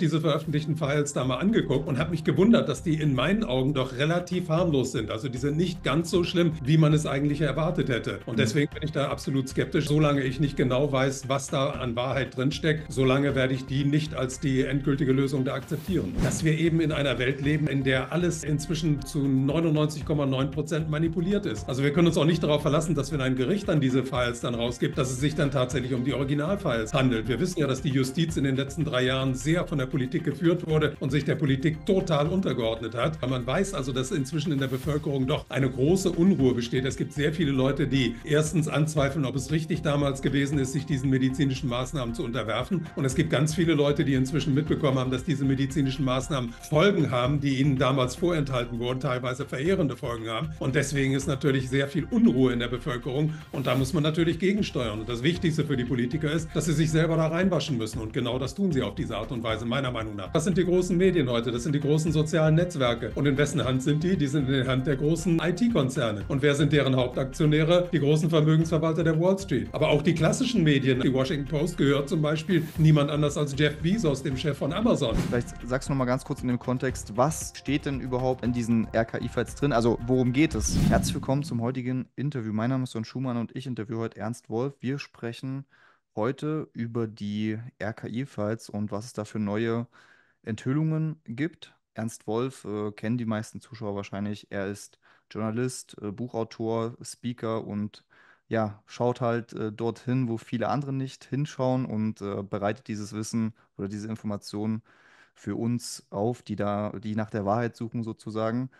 diese veröffentlichten Files da mal angeguckt und habe mich gewundert, dass die in meinen Augen doch relativ harmlos sind. Also die sind nicht ganz so schlimm, wie man es eigentlich erwartet hätte. Und mhm. deswegen bin ich da absolut skeptisch. Solange ich nicht genau weiß, was da an Wahrheit drinsteckt, solange werde ich die nicht als die endgültige Lösung da akzeptieren. Dass wir eben in einer Welt leben, in der alles inzwischen zu 99,9 Prozent manipuliert ist. Also wir können uns auch nicht darauf verlassen, dass wenn ein Gericht dann diese Files dann rausgibt, dass es sich dann tatsächlich um die Originalfiles handelt. Wir wissen ja, dass die Justiz in den letzten drei Jahren sehr von der Politik geführt wurde und sich der Politik total untergeordnet hat. Man weiß also, dass inzwischen in der Bevölkerung doch eine große Unruhe besteht. Es gibt sehr viele Leute, die erstens anzweifeln, ob es richtig damals gewesen ist, sich diesen medizinischen Maßnahmen zu unterwerfen. Und es gibt ganz viele Leute, die inzwischen mitbekommen haben, dass diese medizinischen Maßnahmen Folgen haben, die ihnen damals vorenthalten wurden, teilweise verheerende Folgen haben. Und deswegen ist natürlich sehr viel Unruhe in der Bevölkerung. Und da muss man natürlich gegensteuern. Und das Wichtigste für die Politiker ist, dass sie sich selber da reinwaschen müssen. Und genau das tun sie auf diese Art und Weise meistens meiner Meinung nach. Das sind die großen Medien heute, das sind die großen sozialen Netzwerke. Und in wessen Hand sind die? Die sind in der Hand der großen IT-Konzerne. Und wer sind deren Hauptaktionäre? Die großen Vermögensverwalter der Wall Street. Aber auch die klassischen Medien. Die Washington Post gehört zum Beispiel niemand anders als Jeff Bezos, dem Chef von Amazon. Vielleicht sagst du nochmal ganz kurz in dem Kontext, was steht denn überhaupt in diesen RKI-Files drin? Also worum geht es? Herzlich willkommen zum heutigen Interview. Mein Name ist John Schumann und ich interviewe heute Ernst Wolf. Wir sprechen heute über die RKI-Files und was es da für neue Enthüllungen gibt. Ernst Wolf äh, kennen die meisten Zuschauer wahrscheinlich. Er ist Journalist, äh, Buchautor, Speaker und ja, schaut halt äh, dorthin, wo viele andere nicht hinschauen und äh, bereitet dieses Wissen oder diese Informationen für uns auf, die da, die nach der Wahrheit suchen sozusagen.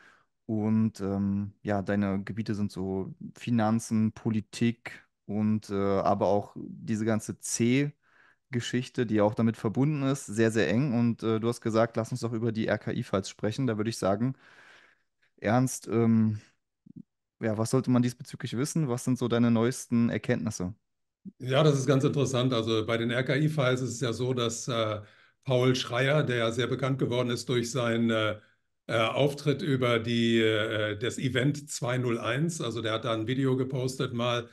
Und ähm, ja, deine Gebiete sind so Finanzen, Politik, und äh, aber auch diese ganze C-Geschichte, die auch damit verbunden ist, sehr, sehr eng. Und äh, du hast gesagt, lass uns doch über die RKI-Files sprechen. Da würde ich sagen, Ernst, ähm, ja, was sollte man diesbezüglich wissen? Was sind so deine neuesten Erkenntnisse? Ja, das ist ganz interessant. Also bei den RKI-Files ist es ja so, dass äh, Paul Schreier, der ja sehr bekannt geworden ist durch seinen äh, äh Auftritt über die, äh, äh das Event 201, also der hat da ein Video gepostet mal,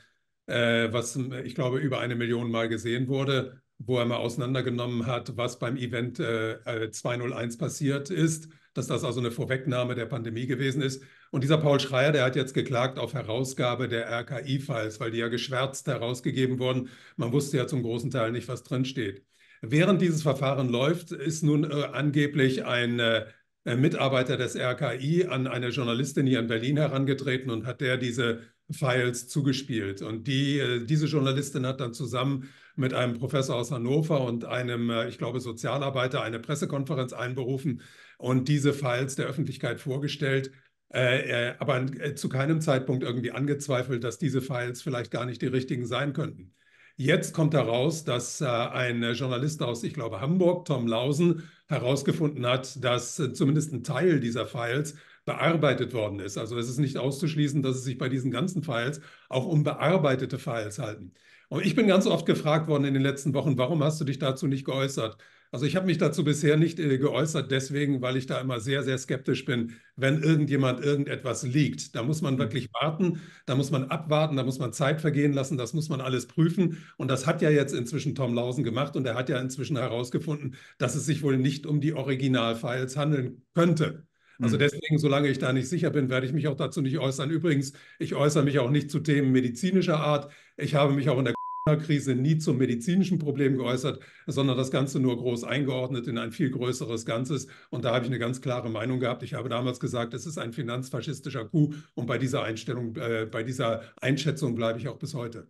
äh, was äh, ich glaube über eine Million Mal gesehen wurde, wo er mal auseinandergenommen hat, was beim Event äh, 201 äh, passiert ist, dass das also eine Vorwegnahme der Pandemie gewesen ist. Und dieser Paul Schreier, der hat jetzt geklagt auf Herausgabe der RKI-Files, weil die ja geschwärzt herausgegeben wurden. Man wusste ja zum großen Teil nicht, was drinsteht. Während dieses Verfahren läuft, ist nun äh, angeblich ein äh, Mitarbeiter des RKI an eine Journalistin hier in Berlin herangetreten und hat der diese Files zugespielt. Und die, äh, diese Journalistin hat dann zusammen mit einem Professor aus Hannover und einem, äh, ich glaube, Sozialarbeiter eine Pressekonferenz einberufen und diese Files der Öffentlichkeit vorgestellt. Äh, aber zu keinem Zeitpunkt irgendwie angezweifelt, dass diese Files vielleicht gar nicht die richtigen sein könnten. Jetzt kommt heraus, dass ein Journalist aus, ich glaube, Hamburg, Tom Lausen, herausgefunden hat, dass zumindest ein Teil dieser Files bearbeitet worden ist. Also es ist nicht auszuschließen, dass es sich bei diesen ganzen Files auch um bearbeitete Files halten. Und ich bin ganz oft gefragt worden in den letzten Wochen, warum hast du dich dazu nicht geäußert? Also ich habe mich dazu bisher nicht äh, geäußert, deswegen, weil ich da immer sehr, sehr skeptisch bin, wenn irgendjemand irgendetwas liegt. Da muss man hm. wirklich warten, da muss man abwarten, da muss man Zeit vergehen lassen, das muss man alles prüfen. Und das hat ja jetzt inzwischen Tom Lausen gemacht und er hat ja inzwischen herausgefunden, dass es sich wohl nicht um die Originalfiles handeln könnte. Also mhm. deswegen, solange ich da nicht sicher bin, werde ich mich auch dazu nicht äußern. Übrigens, ich äußere mich auch nicht zu Themen medizinischer Art. Ich habe mich auch in der Corona-Krise nie zum medizinischen Problem geäußert, sondern das Ganze nur groß eingeordnet in ein viel größeres Ganzes. Und da habe ich eine ganz klare Meinung gehabt. Ich habe damals gesagt, es ist ein finanzfaschistischer Coup. Und bei dieser Einstellung, äh, bei dieser Einschätzung bleibe ich auch bis heute.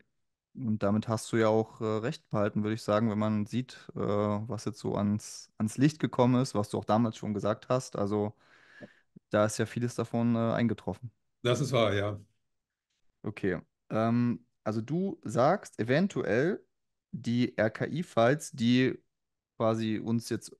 Und damit hast du ja auch äh, recht behalten, würde ich sagen, wenn man sieht, äh, was jetzt so ans, ans Licht gekommen ist, was du auch damals schon gesagt hast. Also da ist ja vieles davon äh, eingetroffen. Das ist wahr, ja. Okay. Ähm, also du sagst eventuell die RKI-Files, die quasi uns jetzt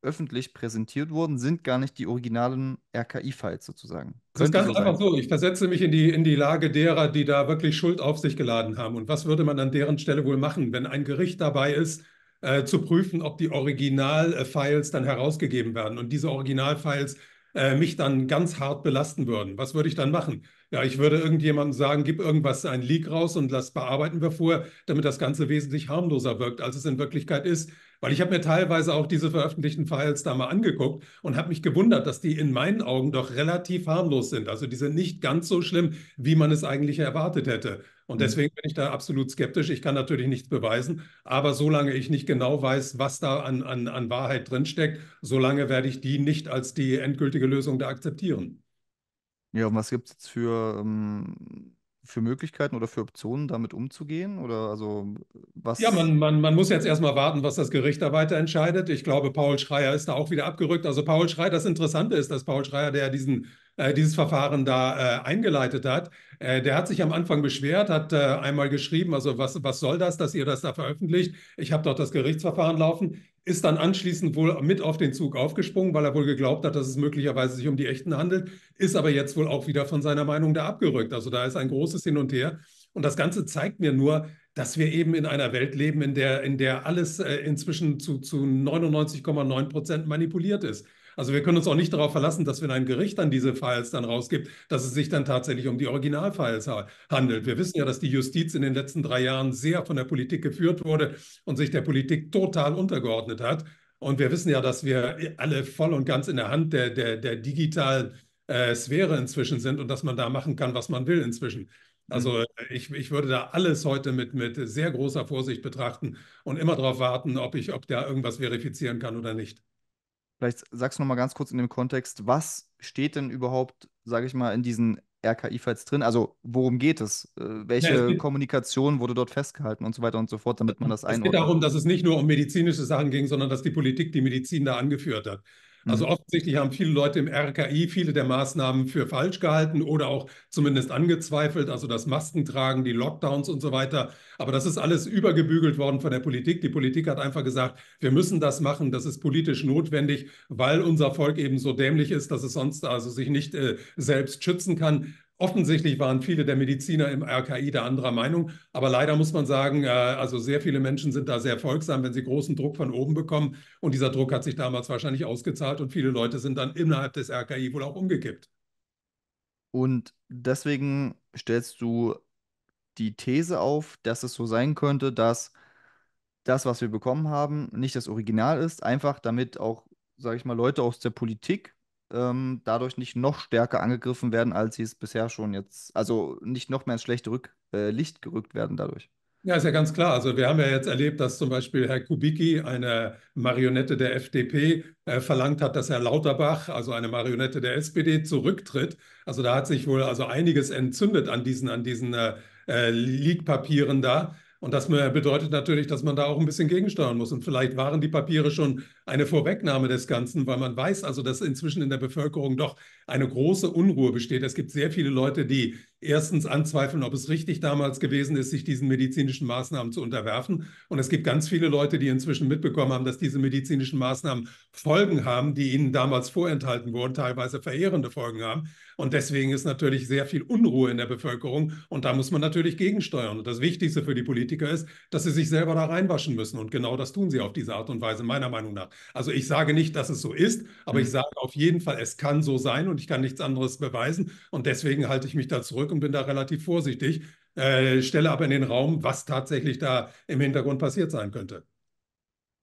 öffentlich präsentiert wurden, sind gar nicht die originalen RKI-Files sozusagen. Das Könnte ist ganz so einfach so. Ich versetze mich in die, in die Lage derer, die da wirklich Schuld auf sich geladen haben. Und was würde man an deren Stelle wohl machen, wenn ein Gericht dabei ist, äh, zu prüfen, ob die Original-Files äh, dann herausgegeben werden? Und diese Original-Files äh, mich dann ganz hart belasten würden. Was würde ich dann machen? Ja, ich würde irgendjemandem sagen, gib irgendwas ein Leak raus und das bearbeiten wir vorher, damit das Ganze wesentlich harmloser wirkt, als es in Wirklichkeit ist. Weil ich habe mir teilweise auch diese veröffentlichten Files da mal angeguckt und habe mich gewundert, dass die in meinen Augen doch relativ harmlos sind. Also die sind nicht ganz so schlimm, wie man es eigentlich erwartet hätte. Und mhm. deswegen bin ich da absolut skeptisch. Ich kann natürlich nichts beweisen, aber solange ich nicht genau weiß, was da an, an, an Wahrheit drinsteckt, solange werde ich die nicht als die endgültige Lösung da akzeptieren. Ja, und was gibt es jetzt für ähm, für Möglichkeiten oder für Optionen, damit umzugehen? Oder also was? Ja, man, man, man muss jetzt erstmal warten, was das Gericht da weiter entscheidet. Ich glaube, Paul Schreier ist da auch wieder abgerückt. Also Paul Schreier, das Interessante ist, dass Paul Schreier, der diesen äh, dieses Verfahren da äh, eingeleitet hat. Äh, der hat sich am Anfang beschwert, hat äh, einmal geschrieben, also was, was soll das, dass ihr das da veröffentlicht? Ich habe doch das Gerichtsverfahren laufen ist dann anschließend wohl mit auf den Zug aufgesprungen, weil er wohl geglaubt hat, dass es möglicherweise sich um die Echten handelt, ist aber jetzt wohl auch wieder von seiner Meinung da abgerückt. Also da ist ein großes Hin und Her. Und das Ganze zeigt mir nur, dass wir eben in einer Welt leben, in der, in der alles äh, inzwischen zu, zu 99,9 Prozent manipuliert ist. Also wir können uns auch nicht darauf verlassen, dass wenn ein Gericht dann diese Files dann rausgibt, dass es sich dann tatsächlich um die Originalfiles handelt. Wir wissen ja, dass die Justiz in den letzten drei Jahren sehr von der Politik geführt wurde und sich der Politik total untergeordnet hat. Und wir wissen ja, dass wir alle voll und ganz in der Hand der, der, der digitalen äh, Sphäre inzwischen sind und dass man da machen kann, was man will inzwischen. Also mhm. ich, ich würde da alles heute mit, mit sehr großer Vorsicht betrachten und immer darauf warten, ob ich, ob da irgendwas verifizieren kann oder nicht. Vielleicht sagst du noch mal ganz kurz in dem Kontext, was steht denn überhaupt, sage ich mal, in diesen RKI-Files drin? Also worum geht es? Äh, welche ja, es Kommunikation wurde dort festgehalten und so weiter und so fort, damit man das einordnet? Es geht darum, dass es nicht nur um medizinische Sachen ging, sondern dass die Politik die Medizin da angeführt hat. Also mhm. offensichtlich haben viele Leute im RKI viele der Maßnahmen für falsch gehalten oder auch zumindest angezweifelt, also das Maskentragen, die Lockdowns und so weiter. Aber das ist alles übergebügelt worden von der Politik. Die Politik hat einfach gesagt, wir müssen das machen, das ist politisch notwendig, weil unser Volk eben so dämlich ist, dass es sonst also sich nicht äh, selbst schützen kann. Offensichtlich waren viele der Mediziner im RKI da anderer Meinung, aber leider muss man sagen, äh, also sehr viele Menschen sind da sehr folgsam, wenn sie großen Druck von oben bekommen. Und dieser Druck hat sich damals wahrscheinlich ausgezahlt und viele Leute sind dann innerhalb des RKI wohl auch umgekippt. Und deswegen stellst du die These auf, dass es so sein könnte, dass das, was wir bekommen haben, nicht das Original ist, einfach damit auch, sage ich mal, Leute aus der Politik ähm, dadurch nicht noch stärker angegriffen werden, als sie es bisher schon jetzt, also nicht noch mehr ins schlechte Rück, äh, Licht gerückt werden dadurch. Ja, ist ja ganz klar. Also wir haben ja jetzt erlebt, dass zum Beispiel Herr Kubicki, eine Marionette der FDP, äh, verlangt hat, dass Herr Lauterbach, also eine Marionette der SPD, zurücktritt. Also da hat sich wohl also einiges entzündet an diesen, an diesen äh, äh Leak-Papieren da. Und das bedeutet natürlich, dass man da auch ein bisschen gegensteuern muss. Und vielleicht waren die Papiere schon eine Vorwegnahme des Ganzen, weil man weiß also, dass inzwischen in der Bevölkerung doch eine große Unruhe besteht. Es gibt sehr viele Leute, die erstens anzweifeln, ob es richtig damals gewesen ist, sich diesen medizinischen Maßnahmen zu unterwerfen. Und es gibt ganz viele Leute, die inzwischen mitbekommen haben, dass diese medizinischen Maßnahmen Folgen haben, die ihnen damals vorenthalten wurden, teilweise verheerende Folgen haben. Und deswegen ist natürlich sehr viel Unruhe in der Bevölkerung. Und da muss man natürlich gegensteuern. Und das Wichtigste für die Politiker ist, dass sie sich selber da reinwaschen müssen. Und genau das tun sie auf diese Art und Weise, meiner Meinung nach. Also ich sage nicht, dass es so ist, aber mhm. ich sage auf jeden Fall, es kann so sein und ich kann nichts anderes beweisen. Und deswegen halte ich mich da zurück und bin da relativ vorsichtig, äh, stelle aber in den Raum, was tatsächlich da im Hintergrund passiert sein könnte.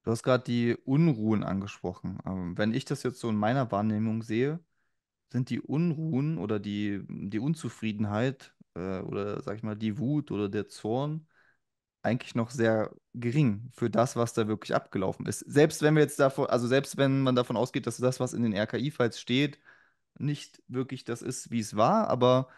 Du hast gerade die Unruhen angesprochen. Ähm, wenn ich das jetzt so in meiner Wahrnehmung sehe, sind die Unruhen oder die, die Unzufriedenheit äh, oder sag ich mal die Wut oder der Zorn eigentlich noch sehr gering für das, was da wirklich abgelaufen ist. Selbst wenn wir jetzt davon, also selbst wenn man davon ausgeht, dass das, was in den RKI-Files steht, nicht wirklich das ist, wie es war, aber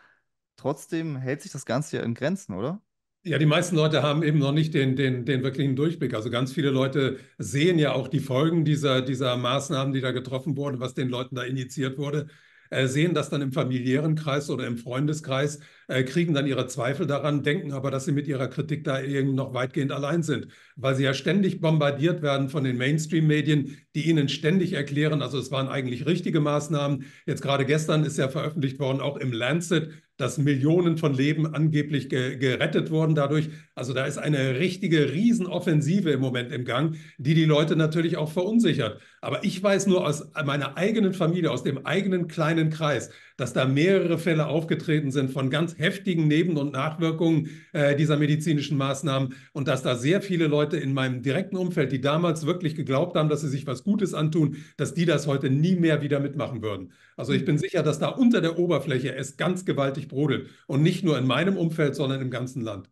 trotzdem hält sich das Ganze ja in Grenzen, oder? Ja, die meisten Leute haben eben noch nicht den, den, den wirklichen Durchblick. Also ganz viele Leute sehen ja auch die Folgen dieser, dieser Maßnahmen, die da getroffen wurden, was den Leuten da injiziert wurde, äh, sehen das dann im familiären Kreis oder im Freundeskreis, äh, kriegen dann ihre Zweifel daran, denken aber, dass sie mit ihrer Kritik da eben noch weitgehend allein sind, weil sie ja ständig bombardiert werden von den Mainstream-Medien, die ihnen ständig erklären, also es waren eigentlich richtige Maßnahmen. Jetzt gerade gestern ist ja veröffentlicht worden, auch im Lancet, dass Millionen von Leben angeblich ge gerettet wurden dadurch. Also da ist eine richtige Riesenoffensive im Moment im Gang, die die Leute natürlich auch verunsichert. Aber ich weiß nur aus meiner eigenen Familie, aus dem eigenen kleinen Kreis, dass da mehrere Fälle aufgetreten sind von ganz heftigen Neben- und Nachwirkungen äh, dieser medizinischen Maßnahmen und dass da sehr viele Leute in meinem direkten Umfeld, die damals wirklich geglaubt haben, dass sie sich was Gutes antun, dass die das heute nie mehr wieder mitmachen würden. Also ich bin mhm. sicher, dass da unter der Oberfläche es ganz gewaltig brodelt und nicht nur in meinem Umfeld, sondern im ganzen Land.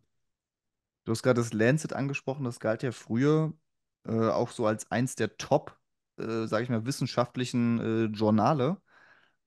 Du hast gerade das Lancet angesprochen, das galt ja früher äh, auch so als eins der Top äh, sage ich mal, wissenschaftlichen äh, Journale.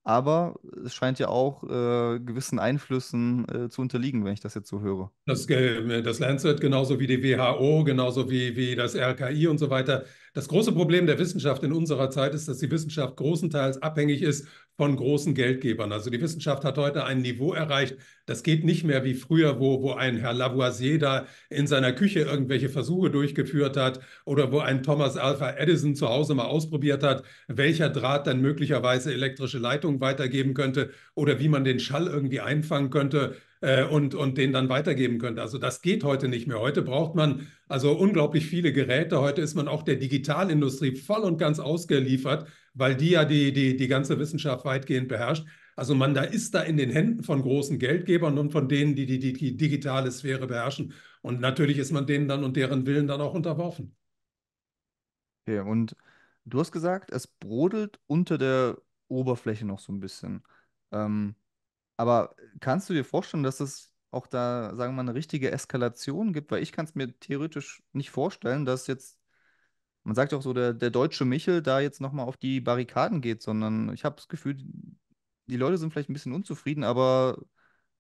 Aber es scheint ja auch äh, gewissen Einflüssen äh, zu unterliegen, wenn ich das jetzt so höre. Das, äh, das Lancet, genauso wie die WHO, genauso wie, wie das RKI und so weiter, das große Problem der Wissenschaft in unserer Zeit ist, dass die Wissenschaft großenteils abhängig ist von großen Geldgebern. Also die Wissenschaft hat heute ein Niveau erreicht, das geht nicht mehr wie früher, wo, wo ein Herr Lavoisier da in seiner Küche irgendwelche Versuche durchgeführt hat oder wo ein Thomas Alpha Edison zu Hause mal ausprobiert hat, welcher Draht dann möglicherweise elektrische Leitungen weitergeben könnte oder wie man den Schall irgendwie einfangen könnte. Äh, und, und den dann weitergeben könnte. Also das geht heute nicht mehr. Heute braucht man also unglaublich viele Geräte. Heute ist man auch der Digitalindustrie voll und ganz ausgeliefert, weil die ja die, die, die ganze Wissenschaft weitgehend beherrscht. Also man da ist da in den Händen von großen Geldgebern und von denen, die die, die, die digitale Sphäre beherrschen. Und natürlich ist man denen dann und deren Willen dann auch unterworfen. Okay, und du hast gesagt, es brodelt unter der Oberfläche noch so ein bisschen. Ähm, aber kannst du dir vorstellen, dass es auch da, sagen wir mal, eine richtige Eskalation gibt? Weil ich kann es mir theoretisch nicht vorstellen, dass jetzt, man sagt auch so, der, der deutsche Michel da jetzt nochmal auf die Barrikaden geht, sondern ich habe das Gefühl, die Leute sind vielleicht ein bisschen unzufrieden, aber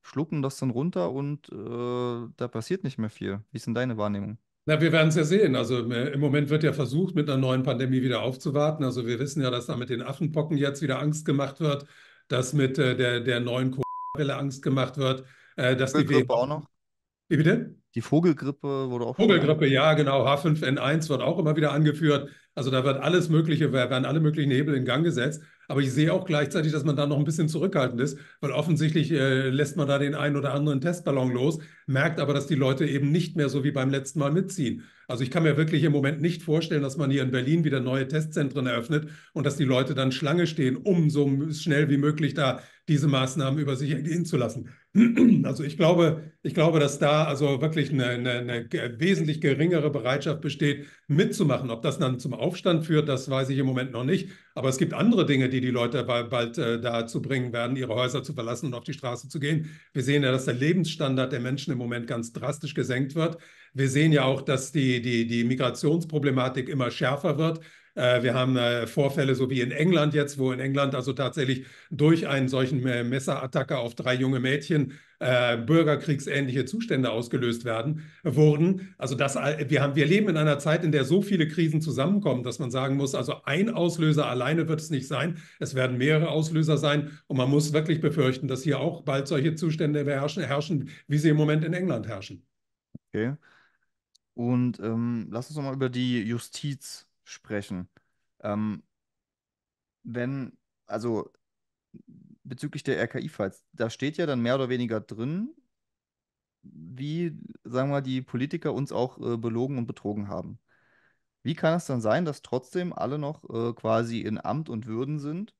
schlucken das dann runter und äh, da passiert nicht mehr viel. Wie ist denn deine Wahrnehmung? Na, wir werden es ja sehen. Also äh, im Moment wird ja versucht, mit einer neuen Pandemie wieder aufzuwarten. Also wir wissen ja, dass da mit den Affenpocken jetzt wieder Angst gemacht wird, dass mit äh, der, der neuen Welle Angst gemacht wird, äh, dass Vogelgrippe die auch noch. Wie bitte? Die Vogelgrippe wurde auch. Vogelgrippe, ja, genau. H5N1 wird auch immer wieder angeführt. Also da wird alles Mögliche, werden alle möglichen Hebel in Gang gesetzt. Aber ich sehe auch gleichzeitig, dass man da noch ein bisschen zurückhaltend ist, weil offensichtlich äh, lässt man da den einen oder anderen Testballon los, merkt aber, dass die Leute eben nicht mehr so wie beim letzten Mal mitziehen. Also ich kann mir wirklich im Moment nicht vorstellen, dass man hier in Berlin wieder neue Testzentren eröffnet und dass die Leute dann Schlange stehen, um so schnell wie möglich da diese Maßnahmen über sich ergehen zu lassen. Also ich glaube, ich glaube, dass da also wirklich eine, eine, eine, wesentlich geringere Bereitschaft besteht, mitzumachen. Ob das dann zum Aufstand führt, das weiß ich im Moment noch nicht. Aber es gibt andere Dinge, die die Leute bald, bald äh, dazu bringen werden, ihre Häuser zu verlassen und auf die Straße zu gehen. Wir sehen ja, dass der Lebensstandard der Menschen im Moment ganz drastisch gesenkt wird. Wir sehen ja auch, dass die, die, die Migrationsproblematik immer schärfer wird. Äh, wir haben äh, Vorfälle so wie in England jetzt, wo in England also tatsächlich durch einen solchen äh, Messerattacke auf drei junge Mädchen bürgerkriegsähnliche Zustände ausgelöst werden wurden. Also das, wir, haben, wir leben in einer Zeit, in der so viele Krisen zusammenkommen, dass man sagen muss, also ein Auslöser alleine wird es nicht sein. Es werden mehrere Auslöser sein und man muss wirklich befürchten, dass hier auch bald solche Zustände herrschen, herrschen wie sie im Moment in England herrschen. Okay. Und ähm, lass uns nochmal über die Justiz sprechen. Ähm, wenn, also bezüglich der RKI-Files, da steht ja dann mehr oder weniger drin, wie, sagen wir mal, die Politiker uns auch äh, belogen und betrogen haben. Wie kann es dann sein, dass trotzdem alle noch äh, quasi in Amt und Würden sind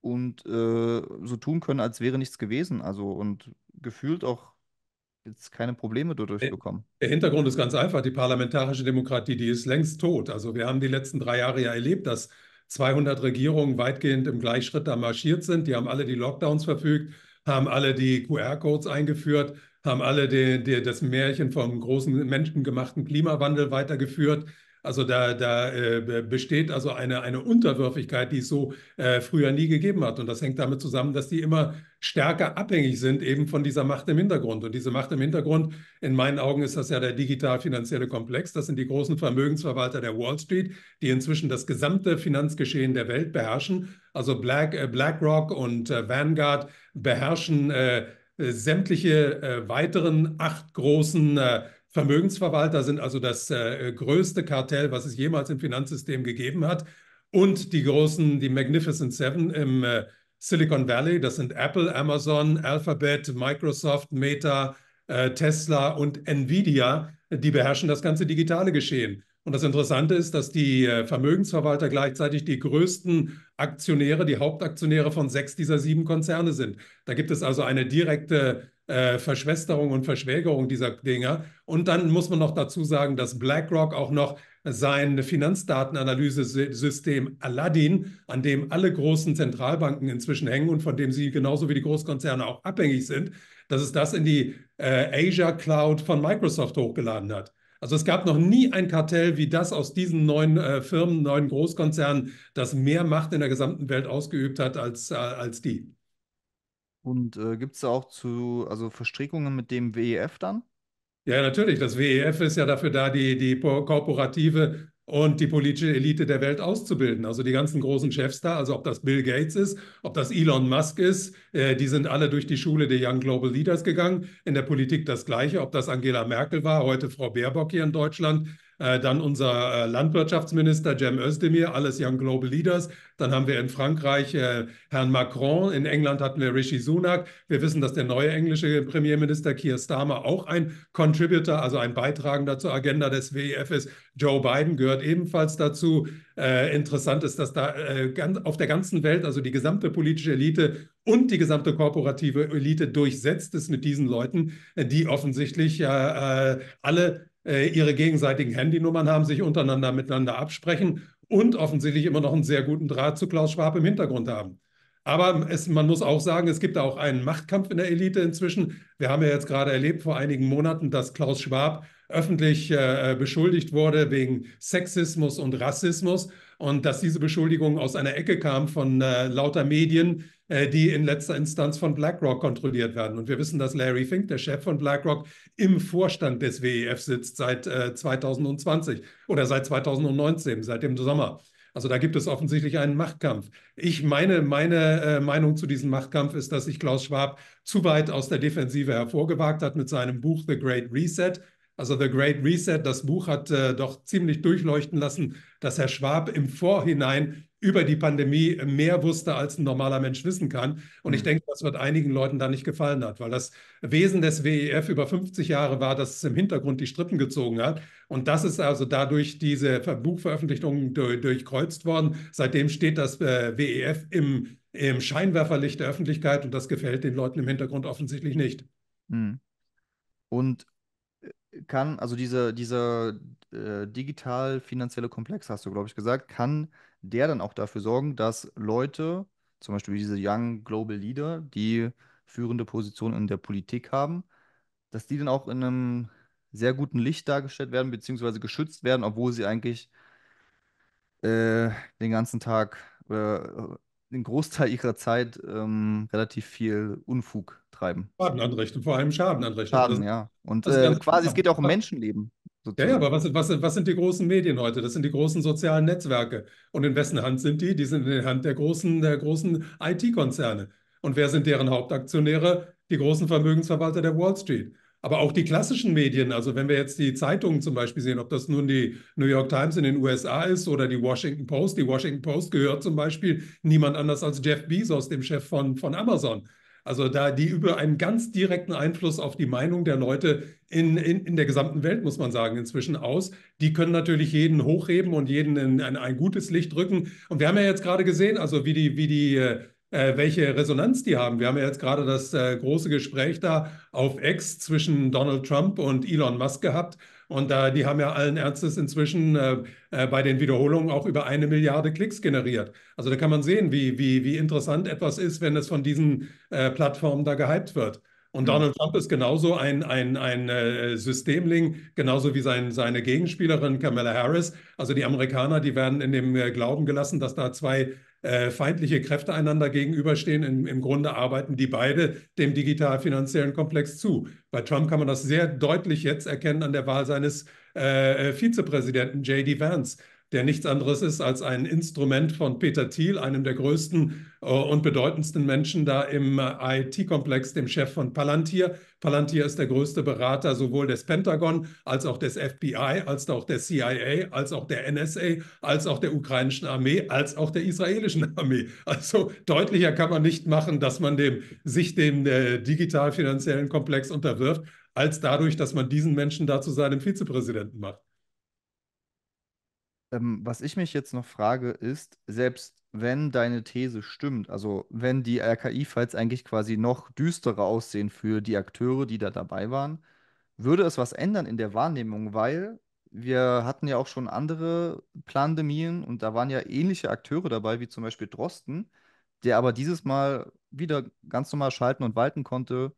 und äh, so tun können, als wäre nichts gewesen? Also und gefühlt auch jetzt keine Probleme dadurch bekommen? Der Hintergrund ist ganz einfach. Die parlamentarische Demokratie, die ist längst tot. Also wir haben die letzten drei Jahre ja erlebt, dass 200 Regierungen weitgehend im Gleichschritt da marschiert sind. Die haben alle die Lockdowns verfügt, haben alle die QR-Codes eingeführt, haben alle die, die, das Märchen vom großen menschengemachten Klimawandel weitergeführt. Also da, da äh, besteht also eine, eine Unterwürfigkeit, die es so äh, früher nie gegeben hat. Und das hängt damit zusammen, dass die immer stärker abhängig sind eben von dieser Macht im Hintergrund. Und diese Macht im Hintergrund, in meinen Augen ist das ja der digital-finanzielle Komplex. Das sind die großen Vermögensverwalter der Wall Street, die inzwischen das gesamte Finanzgeschehen der Welt beherrschen. Also Black, äh, BlackRock und äh, Vanguard beherrschen äh, äh, sämtliche weiteren acht großen äh, Vermögensverwalter sind also das äh, größte Kartell, was es jemals im Finanzsystem gegeben hat. Und die großen, die Magnificent Seven im äh, Silicon Valley, das sind Apple, Amazon, Alphabet, Microsoft, Meta, äh, Tesla und Nvidia, die beherrschen das ganze digitale Geschehen. Und das Interessante ist, dass die äh, Vermögensverwalter gleichzeitig die größten Aktionäre, die Hauptaktionäre von sechs dieser sieben Konzerne sind. Da gibt es also eine direkte äh, Verschwesterung und Verschwägerung dieser Dinger. Und dann muss man noch dazu sagen, dass BlackRock auch noch sein Finanzdatenanalyse-System Aladdin, an dem alle großen Zentralbanken inzwischen hängen und von dem sie genauso wie die Großkonzerne auch abhängig sind, dass es das in die äh, Asia Cloud von Microsoft hochgeladen hat. Also es gab noch nie ein Kartell wie das aus diesen neuen äh, Firmen, neuen Großkonzernen, das mehr Macht in der gesamten Welt ausgeübt hat als, äh, als die. Und äh, gibt es da auch zu, also Verstrickungen mit dem WEF dann? Ja, natürlich. Das WEF ist ja dafür da, die, die korporative und die politische Elite der Welt auszubilden. Also die ganzen großen Chefs da, also ob das Bill Gates ist, ob das Elon Musk ist, äh, die sind alle durch die Schule der Young Global Leaders gegangen. In der Politik das Gleiche, ob das Angela Merkel war, heute Frau Baerbock hier in Deutschland. Äh, dann unser äh, Landwirtschaftsminister Cem Özdemir, alles Young Global Leaders. Dann haben wir in Frankreich äh, Herrn Macron, in England hatten wir Rishi Sunak. Wir wissen, dass der neue englische Premierminister Keir Starmer auch ein Contributor, also ein Beitragender zur Agenda des WEF ist. Joe Biden gehört ebenfalls dazu. Äh, interessant ist, dass da äh, ganz, auf der ganzen Welt, also die gesamte politische Elite und die gesamte korporative Elite durchsetzt ist mit diesen Leuten, die offensichtlich äh, alle äh, ihre gegenseitigen Handynummern haben, sich untereinander miteinander absprechen und offensichtlich immer noch einen sehr guten Draht zu Klaus Schwab im Hintergrund haben. Aber es, man muss auch sagen, es gibt da auch einen Machtkampf in der Elite inzwischen. Wir haben ja jetzt gerade erlebt vor einigen Monaten, dass Klaus Schwab öffentlich äh, äh, beschuldigt wurde wegen Sexismus und Rassismus und dass diese Beschuldigung aus einer Ecke kam von äh, lauter Medien, äh, die in letzter Instanz von BlackRock kontrolliert werden. Und wir wissen, dass Larry Fink, der Chef von BlackRock, im Vorstand des WEF sitzt seit äh, 2020 oder seit 2019, seit dem Sommer. Also da gibt es offensichtlich einen Machtkampf. Ich meine, meine äh, Meinung zu diesem Machtkampf ist, dass sich Klaus Schwab zu weit aus der Defensive hervorgewagt hat mit seinem Buch The Great Reset, also The Great Reset, das Buch hat äh, doch ziemlich durchleuchten lassen, dass Herr Schwab im Vorhinein über die Pandemie mehr wusste, als ein normaler Mensch wissen kann. Und ich mhm. denke, das wird einigen Leuten da nicht gefallen hat, weil das Wesen des WEF über 50 Jahre war, dass es im Hintergrund die Strippen gezogen hat. Und das ist also dadurch diese Buchveröffentlichung durch, durchkreuzt worden. Seitdem steht das äh, WEF im, im Scheinwerferlicht der Öffentlichkeit und das gefällt den Leuten im Hintergrund offensichtlich nicht. Mhm. Und kann, also dieser diese, äh, digital-finanzielle Komplex, hast du, glaube ich, gesagt, kann der dann auch dafür sorgen, dass Leute, zum Beispiel diese Young Global Leader, die führende Positionen in der Politik haben, dass die dann auch in einem sehr guten Licht dargestellt werden, beziehungsweise geschützt werden, obwohl sie eigentlich äh, den ganzen Tag äh, den Großteil ihrer Zeit ähm, relativ viel Unfug treiben. Schaden anrichten, vor allem Schaden anrichten. Schaden, das, ja. Und äh, quasi, es genau. geht auch um Menschenleben. Ja, ja, aber was, was, was, sind die großen Medien heute? Das sind die großen sozialen Netzwerke. Und in wessen Hand sind die? Die sind in der Hand der großen, der großen IT-Konzerne. Und wer sind deren Hauptaktionäre? Die großen Vermögensverwalter der Wall Street. Aber auch die klassischen Medien, also wenn wir jetzt die Zeitungen zum Beispiel sehen, ob das nun die New York Times in den USA ist oder die Washington Post, die Washington Post gehört zum Beispiel niemand anders als Jeff Bezos, dem Chef von, von Amazon. Also da die über einen ganz direkten Einfluss auf die Meinung der Leute in, in, in der gesamten Welt, muss man sagen, inzwischen aus. Die können natürlich jeden hochheben und jeden in ein, ein gutes Licht rücken. Und wir haben ja jetzt gerade gesehen, also wie die, wie die äh, äh, welche Resonanz die haben. Wir haben ja jetzt gerade das äh, große Gespräch da auf Ex zwischen Donald Trump und Elon Musk gehabt. Und äh, die haben ja allen Ernstes inzwischen äh, äh, bei den Wiederholungen auch über eine Milliarde Klicks generiert. Also da kann man sehen, wie, wie, wie interessant etwas ist, wenn es von diesen äh, Plattformen da gehypt wird. Und Donald Trump ist genauso ein, ein, ein Systemling, genauso wie sein, seine Gegenspielerin Kamala Harris. Also die Amerikaner, die werden in dem Glauben gelassen, dass da zwei äh, feindliche Kräfte einander gegenüberstehen. Im, Im Grunde arbeiten die beide dem digital-finanziellen Komplex zu. Bei Trump kann man das sehr deutlich jetzt erkennen an der Wahl seines äh, äh Vizepräsidenten J.D. Vance, der nichts anderes ist als ein Instrument von Peter Thiel, einem der größten äh, und bedeutendsten Menschen da im äh, IT-Komplex, dem Chef von Palantir. Palantir ist der größte Berater sowohl des Pentagon als auch des FBI, als auch der CIA, als auch der NSA, als auch der ukrainischen Armee, als auch der israelischen Armee. Also deutlicher kann man nicht machen, dass man dem, sich dem äh, digital-finanziellen Komplex unterwirft, als dadurch, dass man diesen Menschen da zu seinem Vizepräsidenten macht. Ähm, was ich mich jetzt noch frage, ist, selbst wenn deine These stimmt, also wenn die RKI-Files eigentlich quasi noch düsterer aussehen für die Akteure, die da dabei waren, würde es was ändern in der Wahrnehmung, weil wir hatten ja auch schon andere Plandemien und da waren ja ähnliche Akteure dabei, wie zum Beispiel Drosten, der aber dieses Mal wieder ganz normal schalten und walten konnte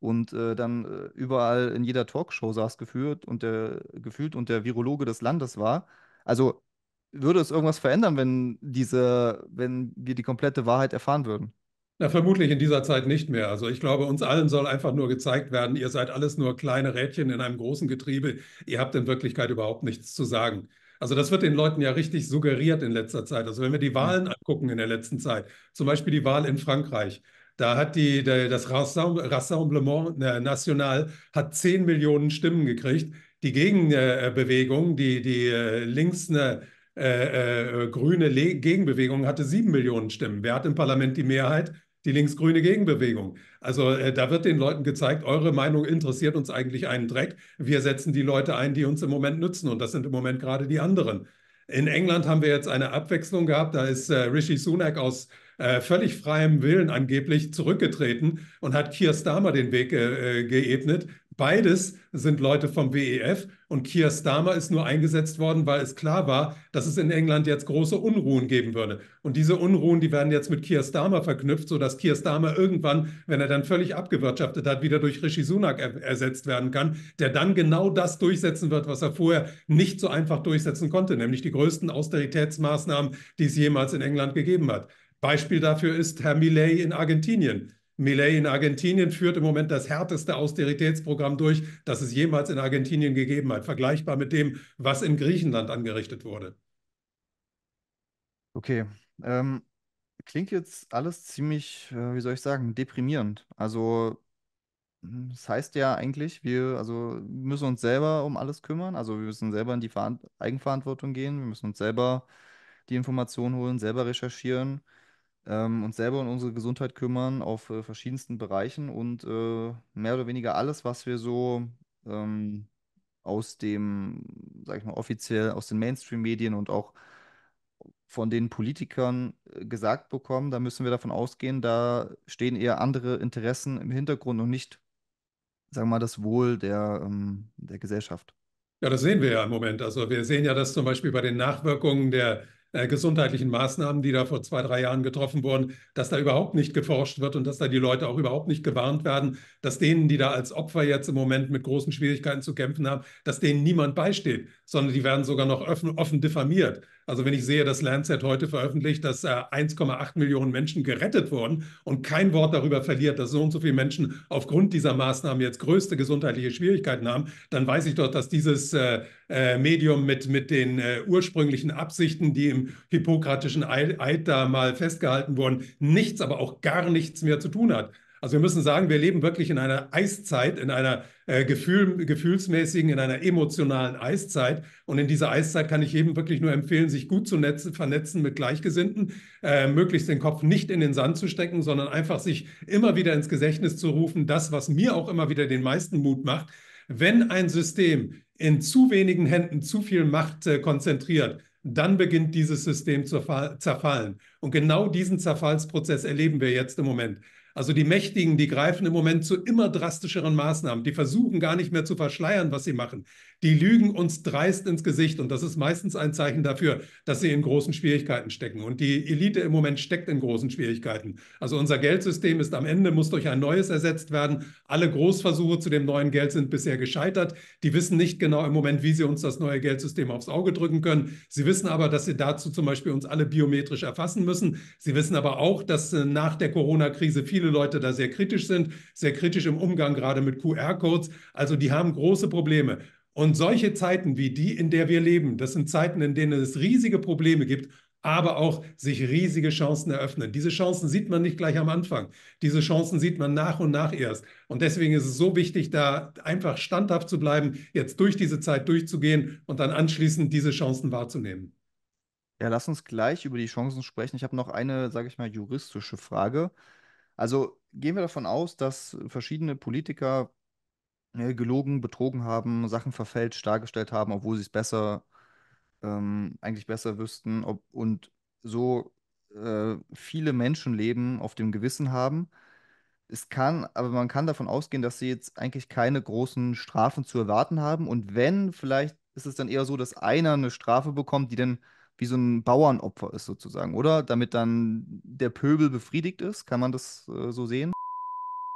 und äh, dann äh, überall in jeder Talkshow saß geführt und der, gefühlt und der Virologe des Landes war. Also würde es irgendwas verändern, wenn diese, wenn wir die komplette Wahrheit erfahren würden? Na, vermutlich in dieser Zeit nicht mehr. Also ich glaube, uns allen soll einfach nur gezeigt werden, ihr seid alles nur kleine Rädchen in einem großen Getriebe, ihr habt in Wirklichkeit überhaupt nichts zu sagen. Also das wird den Leuten ja richtig suggeriert in letzter Zeit. Also wenn wir die hm. Wahlen angucken in der letzten Zeit, zum Beispiel die Wahl in Frankreich, da hat die, das Rassemblement äh, National hat 10 Millionen Stimmen gekriegt die Gegenbewegung, die, die äh, links eine äh, äh, grüne Le Gegenbewegung hatte sieben Millionen Stimmen. Wer hat im Parlament die Mehrheit? Die linksgrüne Gegenbewegung. Also äh, da wird den Leuten gezeigt, eure Meinung interessiert uns eigentlich einen Dreck. Wir setzen die Leute ein, die uns im Moment nützen. Und das sind im Moment gerade die anderen. In England haben wir jetzt eine Abwechslung gehabt. Da ist äh, Rishi Sunak aus äh, völlig freiem Willen angeblich zurückgetreten und hat Keir Starmer den Weg geebnet, Beides sind Leute vom WEF und Keir Starmer ist nur eingesetzt worden, weil es klar war, dass es in England jetzt große Unruhen geben würde. Und diese Unruhen, die werden jetzt mit Keir Starmer verknüpft, sodass Keir Starmer irgendwann, wenn er dann völlig abgewirtschaftet hat, wieder durch Rishi Sunak er ersetzt werden kann, der dann genau das durchsetzen wird, was er vorher nicht so einfach durchsetzen konnte, nämlich die größten Austeritätsmaßnahmen, die es jemals in England gegeben hat. Beispiel dafür ist Herr Milley in Argentinien Millet in Argentinien führt im Moment das härteste Austeritätsprogramm durch, das es jemals in Argentinien gegeben hat, vergleichbar mit dem, was in Griechenland angerichtet wurde. Okay. Ähm, klingt jetzt alles ziemlich, äh, wie soll ich sagen, deprimierend. Also hm, das heißt ja eigentlich, wir also müssen uns selber um alles kümmern. Also wir müssen selber in die Ver Eigenverantwortung gehen, wir müssen uns selber die Informationen holen, selber recherchieren ähm, uns selber und unsere Gesundheit kümmern auf äh, verschiedensten Bereichen und äh, mehr oder weniger alles, was wir so ähm, aus dem, sag ich mal, offiziell aus den Mainstream-Medien und auch von den Politikern äh, gesagt bekommen, da müssen wir davon ausgehen, da stehen eher andere Interessen im Hintergrund und nicht, sagen wir mal, das Wohl der, ähm, der Gesellschaft. Ja, das sehen wir ja im Moment. Also wir sehen ja, dass zum Beispiel bei den Nachwirkungen der äh, gesundheitlichen Maßnahmen, die da vor zwei, drei Jahren getroffen wurden, dass da überhaupt nicht geforscht wird und dass da die Leute auch überhaupt nicht gewarnt werden, dass denen, die da als Opfer jetzt im Moment mit großen Schwierigkeiten zu kämpfen haben, dass denen niemand beisteht, sondern die werden sogar noch offen, offen diffamiert. Also wenn ich sehe, dass Lancet heute veröffentlicht, dass äh, 1,8 Millionen Menschen gerettet wurden und kein Wort darüber verliert, dass so und so viele Menschen aufgrund dieser Maßnahmen jetzt größte gesundheitliche Schwierigkeiten haben, dann weiß ich doch, dass dieses äh, äh, Medium mit, mit den äh, ursprünglichen Absichten, die im hippokratischen Eid da mal festgehalten worden, nichts, aber auch gar nichts mehr zu tun hat. Also wir müssen sagen, wir leben wirklich in einer Eiszeit, in einer äh, Gefühl, gefühlsmäßigen, in einer emotionalen Eiszeit. Und in dieser Eiszeit kann ich jedem wirklich nur empfehlen, sich gut zu netzen, vernetzen mit Gleichgesinnten, äh, möglichst den Kopf nicht in den Sand zu stecken, sondern einfach sich immer wieder ins Gedächtnis zu rufen, das, was mir auch immer wieder den meisten Mut macht. Wenn ein System in zu wenigen Händen zu viel Macht äh, konzentriert, dann beginnt dieses System zu zerfallen. Und genau diesen Zerfallsprozess erleben wir jetzt im Moment. Also die Mächtigen, die greifen im Moment zu immer drastischeren Maßnahmen. Die versuchen gar nicht mehr zu verschleiern, was sie machen. Die lügen uns dreist ins Gesicht und das ist meistens ein Zeichen dafür, dass sie in großen Schwierigkeiten stecken. Und die Elite im Moment steckt in großen Schwierigkeiten. Also unser Geldsystem ist am Ende, muss durch ein neues ersetzt werden. Alle Großversuche zu dem neuen Geld sind bisher gescheitert. Die wissen nicht genau im Moment, wie sie uns das neue Geldsystem aufs Auge drücken können. Sie wissen aber, dass sie dazu zum Beispiel uns alle biometrisch erfassen müssen. Sie wissen aber auch, dass äh, nach der Corona-Krise viele viele Leute da sehr kritisch sind, sehr kritisch im Umgang gerade mit QR-Codes. Also die haben große Probleme. Und solche Zeiten wie die, in der wir leben, das sind Zeiten, in denen es riesige Probleme gibt, aber auch sich riesige Chancen eröffnen. Diese Chancen sieht man nicht gleich am Anfang. Diese Chancen sieht man nach und nach erst. Und deswegen ist es so wichtig, da einfach standhaft zu bleiben, jetzt durch diese Zeit durchzugehen und dann anschließend diese Chancen wahrzunehmen. Ja, lass uns gleich über die Chancen sprechen. Ich habe noch eine, sage ich mal, juristische Frage. Also gehen wir davon aus, dass verschiedene Politiker äh, gelogen, betrogen haben, Sachen verfälscht dargestellt haben, obwohl sie es besser, ähm, eigentlich besser wüssten ob, und so äh, viele Menschenleben auf dem Gewissen haben. Es kann, aber man kann davon ausgehen, dass sie jetzt eigentlich keine großen Strafen zu erwarten haben. Und wenn, vielleicht ist es dann eher so, dass einer eine Strafe bekommt, die dann wie so ein Bauernopfer ist sozusagen, oder? Damit dann der Pöbel befriedigt ist, kann man das äh, so sehen?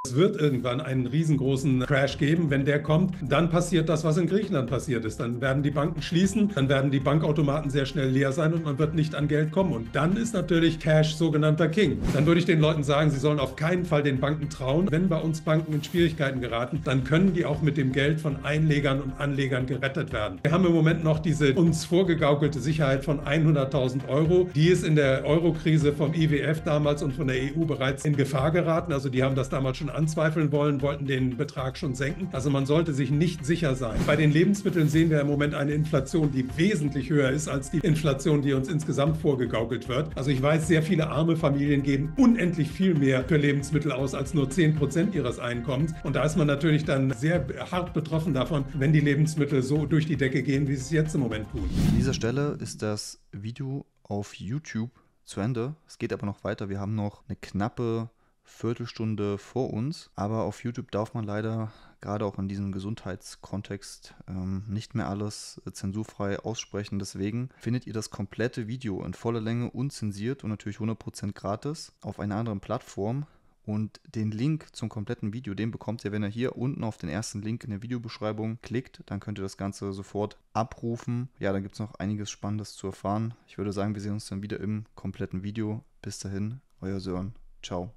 Es wird irgendwann einen riesengroßen Crash geben. Wenn der kommt, dann passiert das, was in Griechenland passiert ist. Dann werden die Banken schließen, dann werden die Bankautomaten sehr schnell leer sein und man wird nicht an Geld kommen. Und dann ist natürlich Cash sogenannter King. Dann würde ich den Leuten sagen, sie sollen auf keinen Fall den Banken trauen. Wenn bei uns Banken in Schwierigkeiten geraten, dann können die auch mit dem Geld von Einlegern und Anlegern gerettet werden. Wir haben im Moment noch diese uns vorgegaukelte Sicherheit von 100.000 Euro. Die ist in der Eurokrise vom IWF e damals und von der EU bereits in Gefahr geraten. Also die haben das damals schon Menschen anzweifeln wollen, wollten den Betrag schon senken. Also man sollte sich nicht sicher sein. Bei den Lebensmitteln sehen wir im Moment eine Inflation, die wesentlich höher ist als die Inflation, die uns insgesamt vorgegaukelt wird. Also ich weiß, sehr viele arme Familien geben unendlich viel mehr für Lebensmittel aus als nur 10 Prozent ihres Einkommens. Und da ist man natürlich dann sehr hart betroffen davon, wenn die Lebensmittel so durch die Decke gehen, wie sie es jetzt im Moment tun. An dieser Stelle ist das Video auf YouTube zu Ende. Es geht aber noch weiter. Wir haben noch eine knappe Viertelstunde vor uns. Aber auf YouTube darf man leider gerade auch in diesem Gesundheitskontext ähm, nicht mehr alles äh, zensurfrei aussprechen. Deswegen findet ihr das komplette Video in voller Länge unzensiert und natürlich 100% gratis auf einer anderen Plattform. Und den Link zum kompletten Video, den bekommt ihr, wenn ihr hier unten auf den ersten Link in der Videobeschreibung klickt. Dann könnt ihr das Ganze sofort abrufen. Ja, da gibt es noch einiges Spannendes zu erfahren. Ich würde sagen, wir sehen uns dann wieder im kompletten Video. Bis dahin, euer Sören. Ciao.